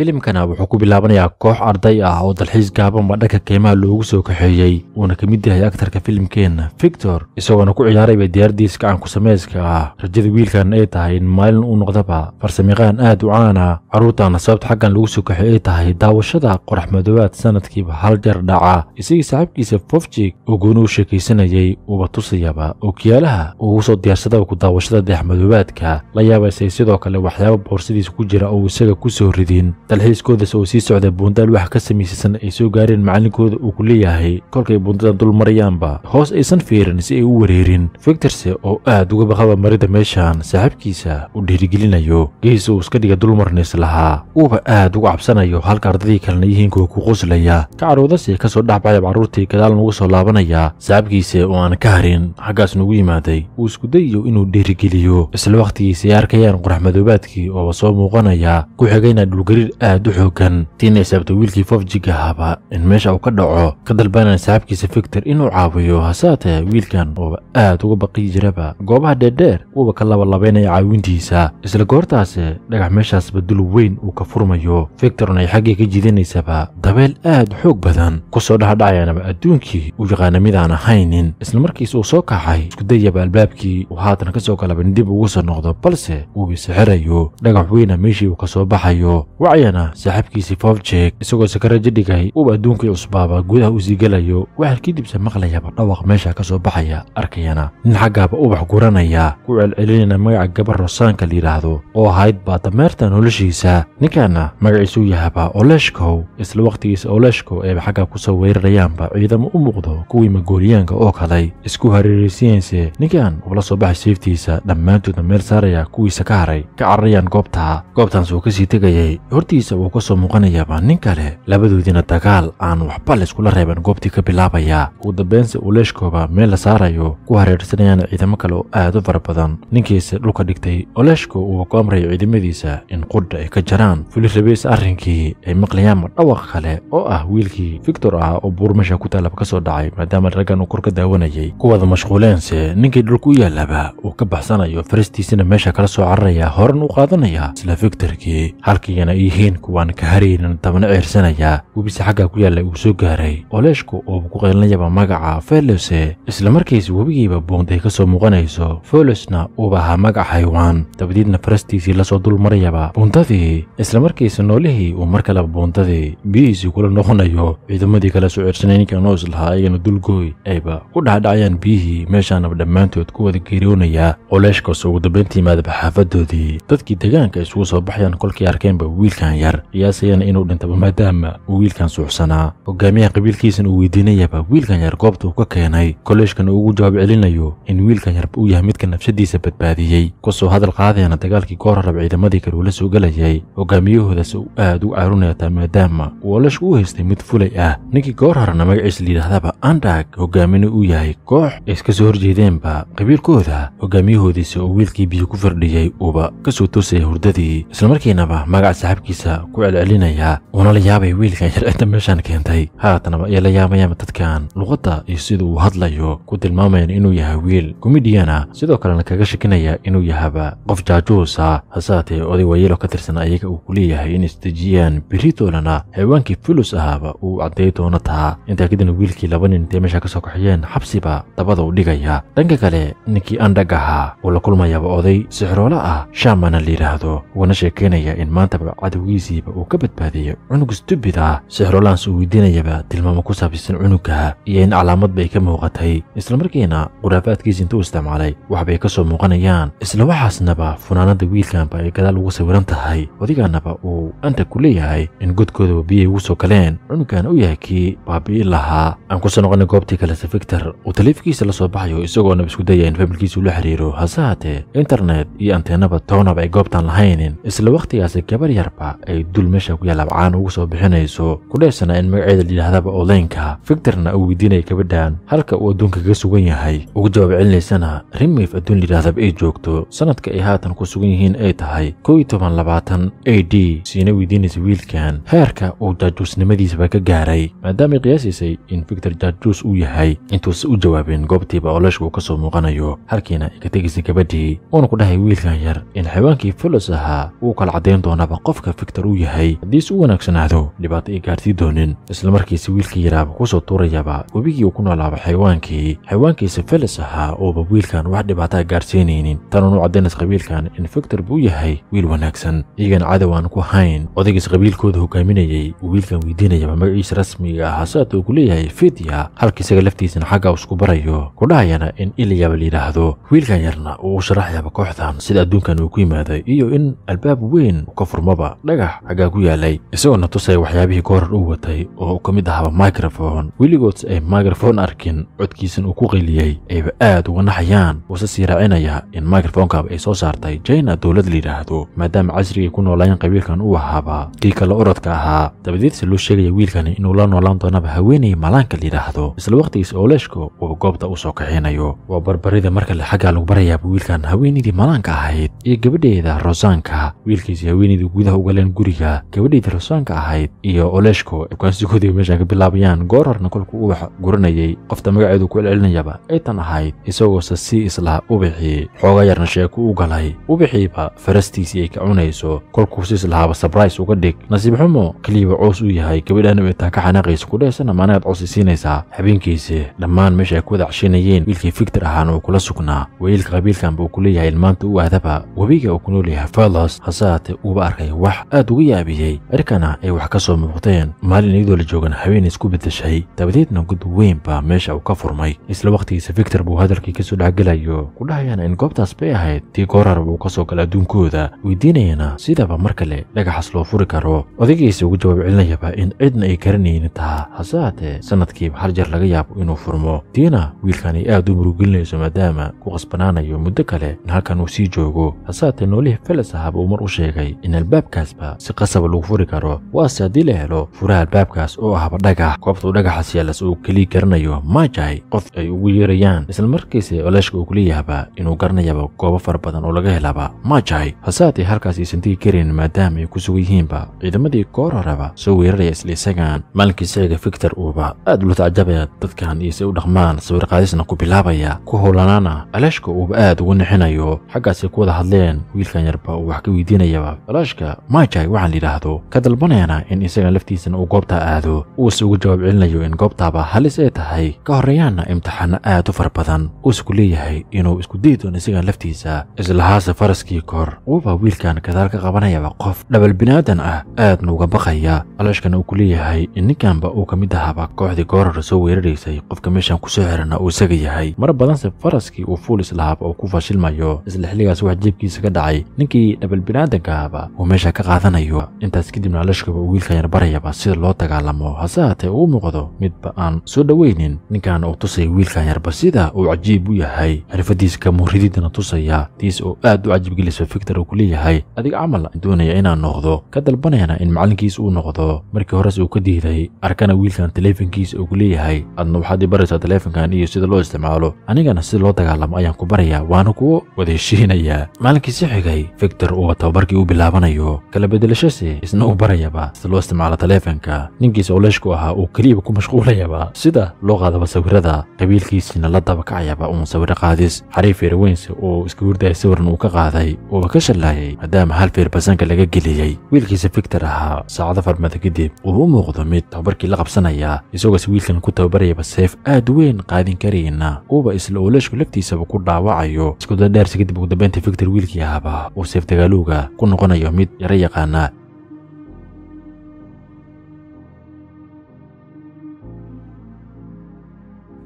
filimkana wuxuu ku bilaabanayaa koox arday ah oo dalxiis gaabanba dhanka keymaha loogu soo kaxeeyey uuna ka mid yahay aktarka filimkeenna victor isagoona ku ciyaarayba diyaardiiska aan kusamayska ah rajada wiilkan ay tahay in maalin uu noqdaba farsamiqaan aad u caana ah. carruurtaana sababta xaggan lagu soo ay tahay daawashada qorax madoobaad sanadkiiba hal jeer dhaca isagii saaxiibkiisa fofjig oo gooni u sheekaysanayay uba tusayaba ookiyaalaha uu ugu soo diyaarsadaba ku daawashada dayaxmadoobaadka la yaabaysay sidoo kale waxyaaba boorsadiisa ku jira oo isaga ku soo ridin dalxiiskooda oo sii socday buundaal wax ka samaysaysan ay soo gaareen macallinkooda uu ku leeyahay kolkay buundada dul marayaanba hoos aysan fiirin si ay u wareerin fiktorse oo aad uga baqaba marida meeshaan saaxiibkiisa u dhiirigelinayo gees uu iska dhiga dulmarniis lahaa uuba aad ugu cabsanayo halka ardadii kalena yihiin kuwa ku qoslaya kacarowdase ka soo dhexbacaya carruurtii gadaal nugu soo laabanaya saaxiibkiise oo aan ka harin xaggaas nugu yimaaday uu isku dayayo inuu dhiirigeliyo isla wakhtigiisa ay arkayaan madoobaadkii ooba soo muuqanaya ku xigayna dhulgariir aad u xoogan tiina saabtay wiilkii fofjiga haba in meesha uu ka dhaco ka dalbaanaya saaxiibkiisa fiktor inuu caawiyo hasaatee wiilkan ooba aad uga baqi jiraba goobaha dheerdheer wuuba ka labalabaynaya caawintiisa isla goortaase dhagax meeshaasba dul weyn uu ka furmayo fiktorna ay xaggii ka jiidanaysaba dabeel aad xoog badan ku soo dhahadhacayanaba adduunkii uu yaqaana mid aan ahaynin isla markiis uu soo kaxay iskudayaba albaabkii uu haatan ka soo in dib ugu soo noqdo balse wuuba sixirayo dhagax weyna meeshii uu ka soo baxayo haddana saaxiibkiisii fofjek isagoo sakare jidhigay uu adduunkii cusbaaba gudaha u sii gelayo waxaa kadibse maqlayaba dhawaq meesha ka soo baxaya arkayana nin xaggaaba ubax guranaya ku celcelinayna magaca gabar rosaanka la yidhaahdo oo ahayd baa dameerta noloshiisa ninkaana magaciisuu yahaba oleshkow isla wakhtigiisa oleshkow eeba xagga ku soo weerarayaanba ciidamo u muuqdo kuwii magooliyaanka oo kalay isku hareeraysiyanse ninkaan ula soo baxay seeftiisa dhammaantoodna meel saaraya kuwiisa ka haray ka cararayaan goobtaa goobtaas uu ka sii tegayay hortii dushiisa wuu ka soo muuqanayaaba nin kale labadoodiina dagaal aan waxba layskula reeban goobtii ka bilaabaya ugu dambeynse uleeshkooba meel la saarayo ku hareersanayaan ciidamo kale oo aad u fara badan ninkiisa dhulka dhigtay oleeshka uu ku amraya ciidamadiisa in qudha ay ka jaraan fulisrabeys arrinkii ay maqlayaanma madhawaq kale oo ah wiilkii fictor ahaa oo buurmasha ku taalaba ka soo dhacay maadaama raggan uu kor ka daawanayay kuwada mashquuleense ninkii dhulka u yaalaba uu ka baxsanayo farastiisina meesha kala soo cararaya horan u qaadanaya isla victorkii halkiina ii yihiin kuwaan ka haraynan tabna ceersanayaa webise xaggaa ku yaalla uu soo gaaray oleeshku oo kuqeelinayaba magaca felose isla markiisa webigiiba boond ay ka soo muuqanayso felosna uuba ahaa magac haywaan dabadiidna farastiisii lasoo dulmarayaba buuntadii isla markiisa noolihii uu mar kaleba buuntadii biyihiisii kula noqonayo ciidamadii kale soo ceersanayninkan oo islahaa ayagana dulgooy ayba ku dhacdhacayaan biyihii meeshaanaba dhammaantood ku wada geeriyoonaya oleeshkaasoo ugu dambaynta yimaadaba xaafadoodii dadkii deegaanka isugu soo baxayaan kolkii arkeenba wiilkan ilmahan yar qiyaasayana inuu dhintaba maadaama uu wiilkan suuxsanaa hogaamiyaha qabiilkiisana uu weydiinayaba wiilkan yar goobta goobtuu ka keenay kolleejkana ugu jawaab celinayo in wiilkan yarba uu yahay midka nafshadiisa badbaadiyey kusoo hadal qaadeena dagaalkii goor horab ciidamadii kale uu la soo gelayay hogaamiyahoodaas uu aad u caarunayataa maadaama uu olashku u haystay mid fulay ah ninkii goor horena magaciisa layidhahdaba andag hogaamina uu yahay koox iska soo horjeedeenba qabiilkooda hogaamiyahoodiisa oo wiilkii biyo ku firdhiyey uuba ka soo toosaya hurdadii islamarkiinaba magaca saaxiibkiisa dhinaciisa ku celcelinayaa una la yaabay wiilkan yarcida meeshaan keentay haatanaba ayay la yaabayaan dadkan luqadda iyo sida uu hadlayo ku tilmaamayaan inuu yahay wiil komediyanah sidoo kalena kaga shakinaya inuu yahaba qof jaajuusa ah. hasaatee oday waayeelo ka tirsan ayaga uu ku leeyahay in isdejiyaan beritoolana xaywaankii fulus ahaaba uu cadday doona taa intaa kadibna wiilkii laba nin intay meesha ka soo kaxiyeen xabsiba dabada u dhigaya dhanka kale ninkii andhag ahaa uu la kulmayaaba oday sixroolo ah shaamana la yidhaahdo wuuna sheekaynaya in maantaba cadowg gacantigiisiiba uu ka badbaadiyo cunug sdubid ah sixrolans uu weydiinayaba tilmaamo ku saabsiisan cunugka iyo in calaamad bay ka muuqatay islamarkiina khuraafaadkiisi intuu isticmaalay waxbay ka soo muuqanayaan isla waxaasnaba funaanada wiilkanba ay gadaal ugu sawiran tahay odigaanaba uu anta ku leeyahay in godkoodaba biyay ugu soo galeen cunugkan u yahay kii baabi'i lahaa aan kusoo noqonay goobtii kale sefigtor uu taliifkiisa la soo baxayo isagoonaba isku dayaya in familkiisu la xiriiro hase haatee internet iyo anteenaba toonaba ay goobtaan lahaynin isla wakhtigaasi gabar yarba ay dul meesha ku yaal abcaan ugu soo bixinayso kudheesana in magaceeda layidhaahdaba oleynka fictorna ah. uu weydiinaya gabadhan halka uu adduunka kaga sugan yahay ugu jawaab celinaysana rimif adduun layidhahdaba ay joogto sanadka ay haatan ku sugan yihiin ay tahay kow iyo toban labaatan a d siina weydiinaysa wiilkan heerka uu jaajuusnimadiisaba ka gaaray maadaamay qiyaasaysay in fictor jaajuus uu yahay intuusa u jawaabin goobtiiba oleeshka uu ka soo muuqanayo halkiina ay ka tegaysa gabadhii uuna ku dhahay wiilkan yar in xawaankii folos ahaa uu kala caddayn doonaba qofka daktar u yahay haddii is u wanaagsanaado dhibaato ay gaarsii doonin islamarkiisa wiilkii yaraaba kusoo tuurayaaba webigii uu ku noolaaba xayawaankii xayawaankiisa felis ahaa ooba wiilkan wax dhibaataa gaarsiinaynin tanan u caddaynaysa qabiilkan in fektor buu yahay wiil wanaagsan iyagan cadow aan ku hayn odaygiis qabiilkooda hogaaminayay uu wiilkan weydiinayaba magaciisa rasmiga ahaa saata uu ku leeyahay fidya halka isaga laftiisana xaggaa isku barayo ku dhahayana in iliyaba la yidhaahdo wiilkan yarna uu u sharaxayaba kooxdan sida adduunkan uu ku yimaaday iyo in albaab weyn ka furmaba dhagax xaggaa ah ku yaalay isagoo na tusaya waxyaabihii koorar u watay oo uu ka mid ahaba mikrofon weligoodse ay mikrofon arkin codkiisan uu ku qiliyey ayba aad uga naxayaan uuse sii raacinayaa in mikrofonkaaba ay soo saartay jaina dowlad la yidhaahdo maadaama casrigay ku noolaayeen qabiilkan u ahaaba kii kale orodka ahaa dabadeedse loo sheegaya wiilkani inuu la noolaan doonaba haweenaya malaanka la yidhaahdo isla wakhtigiis ooleeshka uba goobta u soo kaxeynayo waa barbarida mar kale xaggaa lagu barayaaba wiilkan haweenidii malaanka ahayd iyo gabadheeda rosaanka wiilkiisi haweenaydii gudaha ugaleen guriga gabadhii rsoonka ahayd iyo oleeshko ay kuansigooda ka bilaabayaan goor horna kolkuu ubax guranayay qofta magaceedu ku celcelinayaba ay ahayd isagoose sii islaha ubixii xooga yarna sheeku u galay ubixiiba farastiisii ay ka cunayso kolkuu si islahaaba sabrais uga dhig nasiib xumo keliyaba coos u yahay gabadhaanab intaa ka xanaaqaysa ku kudhahsana maanaad coosi siinaysaa habeenkiisi dhammaan meesha ay ku wada cashinayeen wiilkii fiktor ahaana uu kula sugnaa wayiilka qabiilkanba uu ku leeyahay ilmaanta u aadaba webiga uu ku nool yahay faalos hase haatee uuba arkay wax aad uga yaabiyey cirkana ay wax ka soo muuqdeen maalin iyadoo la joogan haween isku beddeshay dabadeedna gud weyn baa meesha uu ka furmay isla wakhtigiisa victor buu hadalkii ka soo dhexgelayo ku dhahayana in goobtaas bay ahayd tii goorar uu ka soo galay adduunkooda weydiinayana sidaba mar kale dhagaxas loo furi karo odaygiisa uga jawaab celinayaba in cidna ay garanaynin tahaa hase haatee sanadkiiba hal jar laga yaabo inuu furmo tiina wiilkaanay aad u murugelinayso maadaama ku qasbanaanayo muddo kale in halkan uu sii joogo hase haatee noolihii feles ahaba uu mar u sheegay in albaabkaas albaabba si qasaba lagu furi karo waase haddii la helo furaha albaabkaas oo ahba dhagax u dhagaxaas yaalas uu keliya garanayo maajahay qof ay ugu yeerayaan isla markiisa olashka uu kula yahabaa inuu garanayaba goobo fara badan oo laga helaba maajahay haseatee halkaas aysan tegi karin maadaama ay ku sugan yihiinba ciidamadii koor horeba soo weeraraya isla isagaan maalinkii isaga fiktor uuba aad ula tacjabaya dadkan iyo say u dhaqmaan sawirqaadisna ku bilaabaya ku howlanaana aleeshka uuba aad ugu nixinayo xaggaasay ku wada hadleen wiilkan yarba uu wax ka weydiinayaba alaashka maaja Mwanjai waxaan yidhaahdo ka dalbanayna in isaga laftiisana uu goobtaa aado uuse uga jawaab celinayo in goobtaaba halis ay tahay ka horreeyaanna imtixaano aad u far badan uuse ku leeyahay inuu isku dayi doono isaga laftiisa islahaase faraskii koor uuba wiilkan gadaal ka qabanayaba qof dhabal binaadan ah aadna uga baqaya alashkana uu ku leeyahay in ninkanba uu ka mid ahaaba kooxdii goorara soo weeraraysay qofka meeshan soo xirana uu isaga yahay mar badanse faraskii uu fuul islahaaba uu ku fashilmayo isla xilligaas wax jeebkiisa ka dhacay ninkii dhabal binaadanka ahaba uu meesha ka qaaday qaadanayo intaas kadibna alashkaba wiilka yar barayaba sida loo dagaalamo hase haatee uu muuqdo midba aan soo dhoweynin ninkan uu tusaya wiilkan yarba sida uu cajiib u yahay xirfadiisa kamuuridiidana tusaya tiis oo aad u cajiib gelisa fiktar uu ku leeyahay adiga camal doonaya inaan noqdo ka dalbanayna in macallinkiisa uu noqdo markii hores uu ka diiday arkana wiilkan taleefankiisa uu ku leeyahay adna waxaad i baraysaa taleefankan iyo sida loo isticmaalo anigana sida loo dagaalamo ayaan ku barayaa waana kuwo wada heshiinayaa maalinkii si xigay fiktor uu tababarkii u bilaabanayo kala beddelashasi isna u barayaba sida loo isticmaalo taleefanka ninkiisa oleshku ahaa uu keliyaba ku mashquulayaba sida loo qaadaba sawirada qabiilkiisiina la dabakacayaba uun sawiro qaadis xariif yeerweynse uu iska hurdaya sawiran uu ka qaaday uuba ka shallaayay maadaama hal feer basanka laga geliyey wiilkiisa fiktor ahaa saacado farmada kadib uu u muuqdo mid tababarkii la qabsanaya isagoose wiilkan ku tababarayaba seef aad weyn qaadin karayna uuba isla oleshku laftiisaba ku dhaawacayo iskudadheersi kadib ugu dambaynta fiktor wiilkii ahaaba uu seef dagaalowga ku noqonayo mid yara yaqaan ない。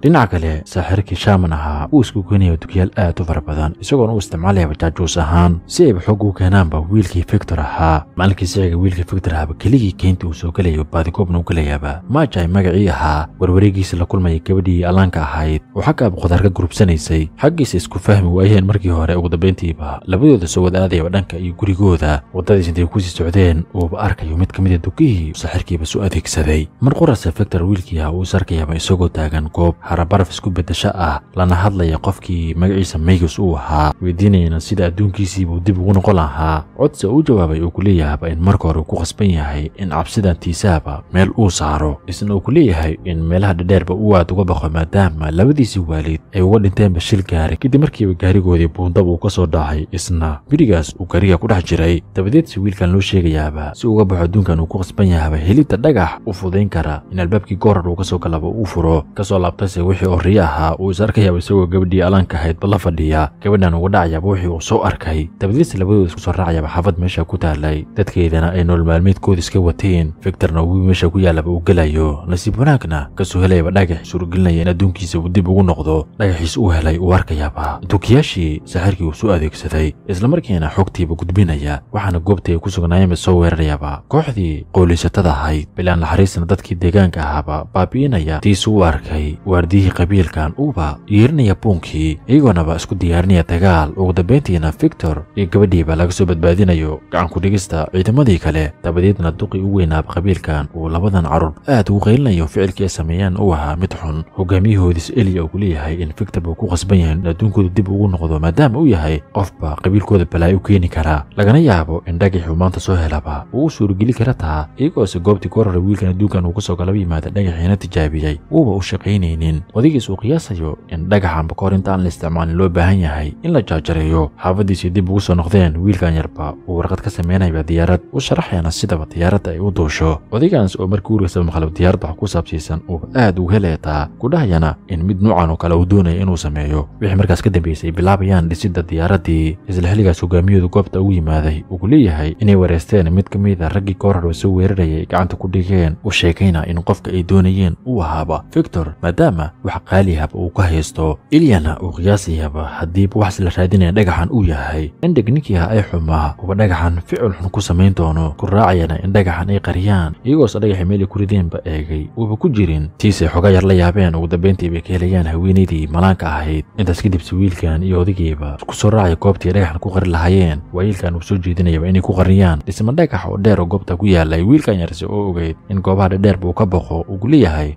dhinaca kale saaxirkii shaaman ahaa wuu isku geynayo dugyaal aad u fara badan isagoona uu isticmaalaya bajaajuus ahaan si ayba xog uu keenaanba wiilkii fiktor ahaa maalinkii siciga wiilkii fiktor ahaaba keligii keynta uu soo gelayo baadikoobna u gelayaaba maajay magacii ahaa warwareegiisa la kulmaya gabadhii allaanka ahayd oo xaggaaba khudaar ka gurubsanaysay xaggiisa isku fahmi waayeen markii hore ugu dambayntiiba labadooda soo wadaadayaba dhanka iyo gurigooda waddadiis intay kusii socdeen uuba arkayo mid ka mida ah dugihii saaxirkiiba soo adeegsaday mar qorasa fiktor wiilkii ah uu is arkayaaba isagoo taagan goob harabaraf isku bedasho ah lana hadlaya qofkii magaciisa maygus uu ahaa weydiinayana sida adduunkiisiibuu dib ugu noqon lahaa codsi uu jawaabay uu kuleeyahaba in marka hore uu ku qasban yahay in cabsidan tiisaaba meel uu saaro isna uu kuleeyahay in meelaha dhadheerba uu aad uga baqo maadaama labadiisii waalid ay uga dhinteenba shil gaari kadib markiiba gaarigoodii buundab uu ka soo dhacay isna berigaas uu gaariga ku dhex jiray dabadeedse wiilkan loo sheegayaaba si uga baxo adduunkan uu ku qasban yahaba helidda dhagax u fudayn kara in albaabkii goorar uu ka soo galaba uu furo kasoo laabtayse isaga wixii horriye ahaa uu is arkayaaba isagoo gabadhii alanka ahayd bad la fadhiyaa gabadhan uga dhacayaaba wixii uu soo arkay dabadiis labaduu isku soo raacayaaba xaafad meesha ku taalay dadkeedana ay nool maalmeedkooda iska wateen fictorna wii meesha ku yaallaba uu gelayo nasiib wanaagna kasoo helayaba dhagax suuragelinaya in adduunkiisa uu dib ugu noqdo dhagaxiis uu helay uu arkayaaba dukiyaashii saxirkii uu soo adeegsaday islamarkiina xogtiiba gudbinaya waxaana goobtii ay ku sugnaayeenba soo weerarayaaba kooxdii qooliisatada ahayd bilaan naxariisna dadkii deegaanka ahaaba baabi'inaya tiisuu arkay waardi guddiyihii qabiilkan uuba yeerinaya buunkii iyagoonaba isku diyaarinaya dagaal ugu dambayntiina victor iyo gabadhiiba laga soo badbaadinayo gacan dhigista ciidamadii kale dabadeedna duqi u weynaaba qabiilkan uu labadan carur aad ugu qaylinayo ficilkii ay sameeyaan uu ahaa mid xun hogaamiyahoodiis eliya ugu leeyahay in victor buu ku qasban yahay in adduunkooda dib ugu noqdo maadaama uu yahay qofba qabiilkooda balaa'i u keeni karaa lagana yaabo in dhagaxuu maanta soo helaba uu u suurageli kara tahaa iyagoose goobtii hore wiilkan adduunkan uu ku soo galaba yimaada dhagaxiina tijaabiyey uuba u shaqaynaynin odaygiis uu qiyaasayo in dhagaxanba kahor inta aan la isticmaalin loo baahan yahay in la jaajareeyo xaafaddiisii dib ugu soo noqdeen wiilkan yarba uu warqad ka samaynayba diyaarad u sharaxayana sidaba diyaaradda ay u duusho odaygaas oo markii uurgasaba maqlab diyaaradda wax ku saabsiisan uu aad ugu ku dhahayana in mid noocan oo kale uu doonaya inuu sameeyo wixii markaas ka dambeysay bilaabayaan dhisidda diyaaraddii isla xilligaas hogaamiyadu goobta ugu yimaaday uu ku leeyahay inay wareysteen mid ka mid a ah raggii kahorhorba soo weerarayay gacanta ku dhigeen u sheegayna in qofka ay doonayeen uu ahaaba victor maadaama ama wax qaalihaba uu ka haysto ilyana uu qiyaasayaba haddiiba wax isla raadinaya dhagaxan uu yahay indheg ninkiiha ah ay xumaa uba dhagaxan ficil xun ku samayn doono ku raacayana in dhagaxan ay qariyaan iyagoose dhagaxi meelay ku rideenba eegay uuba ku jirin tiisay xoogaa yar la yaabeen ugu dambayntiibay ka helayaan haweenaydii malaanka ahayd intaas kadib siwiilkan iyo odagiiba isku soo raacaya goobtii dhagaxan ku qari lahaayeen waayiilkan uu soo jeedinayaba inay ku qariyaan dhisma dhagax oo dheer oo goobta ku yaalay wiilkan yarse oo ogeyd in goobaha dhadheerba uu ka boqo uu leeyahay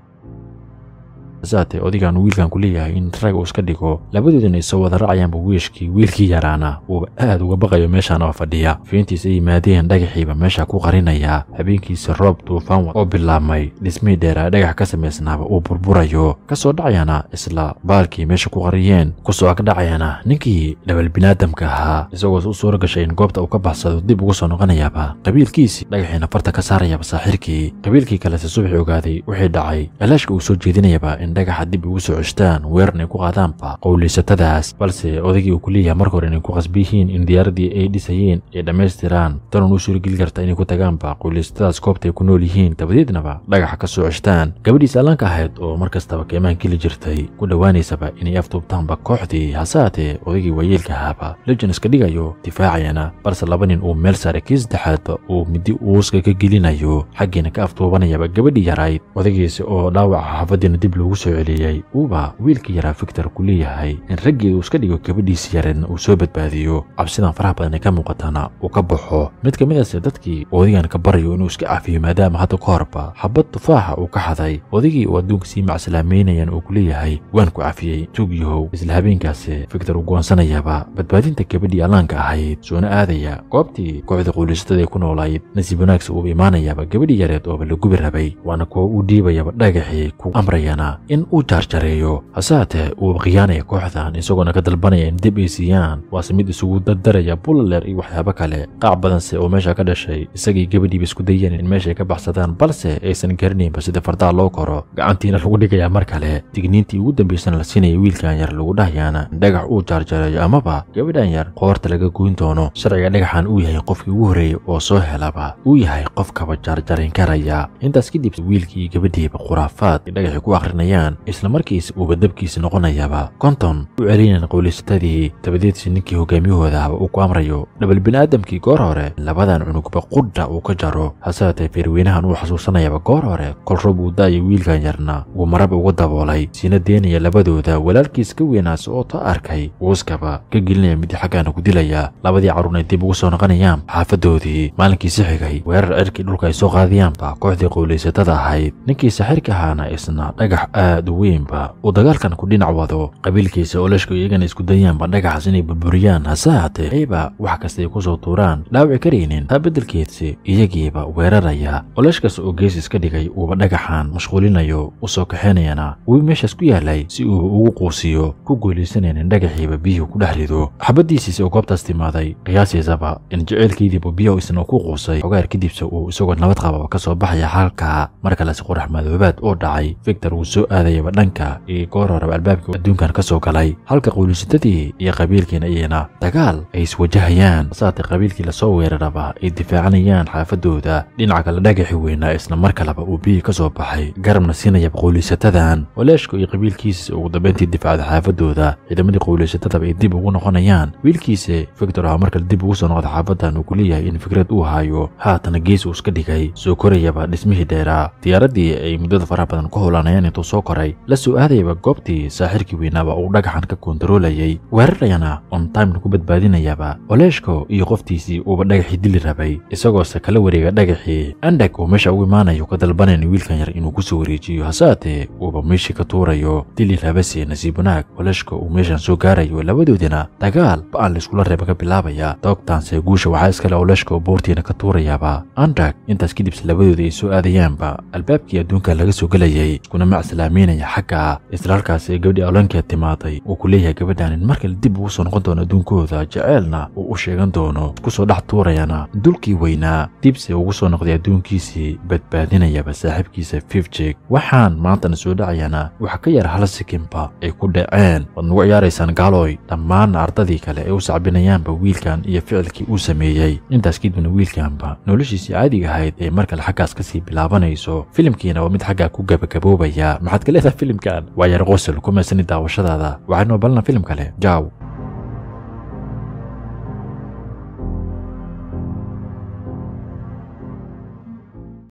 hasaatee odaygan wiilkan ku leeyahay in rag uu iska dhigo labadoodana isoo wada racayaanba wiishkii wiilkii yaraana wuuba aad uga baqayo meeshaana fadhiya fiintiis fiintiisa yimaadeen dhagaxiiba meesha ku qarinayaa habeenkiisa roob duufaan oo bilaabmay dhismihii dheeraa dhagax ka samaysnaaba uu burburayo kasoo dhacayana isla baalkii meesha ku qariyeen kusoo ag dhacayana ninkii dhabal binaadamka ahaa isagoos u suura gashay in goobta uu ka baxsado dib uga soo noqonayaaba qabiilkiisii dhagaxiina farta ka saarayaba saaxirkii qabiilkii kalese subaxi ogaaday wixii dhacay alaashka uu soo jeedinayaba in dhagaxa dib ugu soo ceshtaan weerar ay ku qaadaanba qowliysatadaas balse odaygii uu kuleeyahay leeyahay marka hore inay ku qasbiyihiin in diyaaraddii ay dhisayeen ay dhammaystiraan tanan u suurageli karta inay ku tagaanba qowliysatadaas ay ku nool yihiin dabadeednaba dhagaxa ka soo ceshtaan gabadhiisa allaanka ahayd oo mar kastaba keemaan geli jirtay ku dhowaanaysaba inay aftuubtaanba kooxdii hasaatee odaygii waayeelka ahaaba lejon iska dhigayo difaacayana balse laba nin uu meel saaray kii saddexaadba uu midi uuska ka gelinayo xaggiina ka aftuubanayaba gabadhii yarayd odaygiisa oo dhaawaca xaafadiina dib loogu soo celiyey uuba wiilka yaraa fiktar ku leeyahay in uu iska dhigo gabadhiisa yareenna uu soo badbaadiyo cabsidan faraha badane ka muuqatana uu ka baxo mid ka mid midase ah dadkii oodigan ka barayo inuu iska cafiyo maadaama hadda ka horba xabad tufaaxa uu ka xaday odigii uu adduunka sii macsalaameynayaan uu ku leeyahay waan ku cafiyey tuugyahow isla habeenkaasi fiktar u goonsanayaba badbaadinta gabadhii allaanka ahayd soona aadaya goobtii kooxda quulaysatada ee ku noolayd nasiib wanaagsa uuba imaanayaba gabadhii yareed ooba la gubi rabay waana kuwa uu dhiibayaba dhagaxii ku amrayana in uu jaarjareeyo hase haatee uu khiyaanaya kooxdan isagoona ka dalbanaya in dib ay siiyaan waase mid isugu dardaraya bullaler iyo waxyaabo kale qaac badanse oo meesha ka dhashay isagii gabadhiiba isku dayeen in meeshay ka baxsadaan balse aysan garanaynba sida fardaha loo koro gacantiina lagu dhigaya mar kale digniintii ugu dambaysana la siinaya wiilkan yar lagu dhahyaan dhagax uu jaarjareeyo amaba gabadhan yar qoorta laga goyn doono sharciga dhagaxan uu yahay qofkii ugu horreeyay oo soo helaba uu yahay qof kaba jaarjarayn karaya intaas kadib wiilkii gabadhiiba khuraafaad ay ku akhrinayaan doonayaan islamarkiis uuba dabkiis noqonayaaba konton u celinayn qowlaysatadii tabadeedsi ninkii hogaamiyahooda uu ku amrayo dhabal bini'aadamkii goor hore labadan cunugba qudha uu ka jaro hase hasaatee feerweynahan uu xasuusanayaba goor hore kolro uu daayo wiilkan yarna uu maraba uga daboolay siina deenaya labadooda walaalkiis ka weynaas oo ta arkay uuskaba ka gelinaya mid xaggaana ku dilaya labadii carruurna dib ugu soo noqonayaan xaafadoodii maalinkii si xigay weerar cirkii dhulka ay soo qaadiyaanba kooxdii qowlaysatada ahayd ninkii saxirka ahaana isna dhagax aad u weynba uu dagaalkan ku dhinac wado qabiilkiisa olashku iyagana isku dayaanba dhagaxas inay burburiyaan hase haatee ayba wax kastaay kusoo tuuraan dhaawici karaynin taa beddelkeedsi iyagiiba weeraraya olashkaas oo gees iska dhigay uuba dhagaxaan mashquulinayo u soo kaxaynayana wuu meeshaas ku yaalay si uuba ugu quusiyo ku guulaysanaynin dhagaxiiba biyuhu ku dhex rido xabaddiisiisa oo goobtaas timaaday qiyaasiisaba in jaceylkiidiiba biyow isna ku quusay ogaar kadibse uu isagoo nabad qababa ka soo baxaya xaalka mar kalesi qorax madoobaad oo dhacay victor wuu soo aadayaba dhanka iyo goor horeba albaabkii adduunkan ka soo galay halka quulinsatadii iyo qabiilkiina iyana dagaal ay iswajahayaan saate qabiilkii lasoo weeraraba ay difaacanayaan xaafadooda dhinaca kale dhagaxi weynaa isla mar kaleba uu biyi ka soo baxay garabna siinayaba quuliysatadan waleeshka iyo qabiilkiisa ugu dambayntii difacda xaafadooda ciidamadii quuliysatadaba ay dib ugu noqonayaan wiilkiise victor aha markale dib ugu soo noqday xaafadan uu ku in fikrad uu hayo haatana gees uu iska dhigay soo korayaba dhismihii dheeraa diyaaradii ay muddada faraha badan ku howlaanayaan intuu soo qoray la soo aadayaba goobtii saaxirkii weynaaba uu dhagaxan ka kontaroolayay weerarayana on timena ku badbaadinayaba oleeshko iyo qoftiisii uuba dhagaxii dili rabay isagoose kala wareega dhagaxii andhag uu meesha ugu imaanayo ka dalbanayna wiilkan yar inuu ku soo wareejiyo haatee uuba meeshii ka tuurayo dili rabase nasiib wanaag oleeshka uu meeshan soo gaarayo labadoodina dagaal ba-aan laiskula reeba ka bilaabaya doobtaanse guusha waxaa iskale oleeshka oo boortiina ka tuurayaaba andhag intaas kadibse labadooda ay soo aadayaanba albaabkii adduunka laga soo gelayay iskuna mac samaynaya xagga isdhaalkaasi ee gabadhii allankeed timaaday uu ku leeyahay gabadhanin mar kale dib ugu soo noqon doono adduunkooda jaceylna uu u sheegan doono iskusoo dhex tuurayana dulkii weynaa dibse ugu soo noqday adduunkiisii badbaadinayaba saaxiibkiisa fifjek waxaan maantana soo dhacayana wax ka yar hal sikinba ay ku dhaceen waad nugu ciyaaraysaan gaaloy dhammaanna ardadii kale ee u sacbinayaanba wiilkan iyo ficilkii uu sameeyey intaas kadibna wiilkanba noloshiisii caadiga ahayd ee mar kale xaggaas ka sii bilaabanayso filimkiina waa mid xaggaa ku gabagaboobaya maxad leedahay filimkan waa yar qosol kuma sini daawashadaada waxaanu balna filim kale jaaw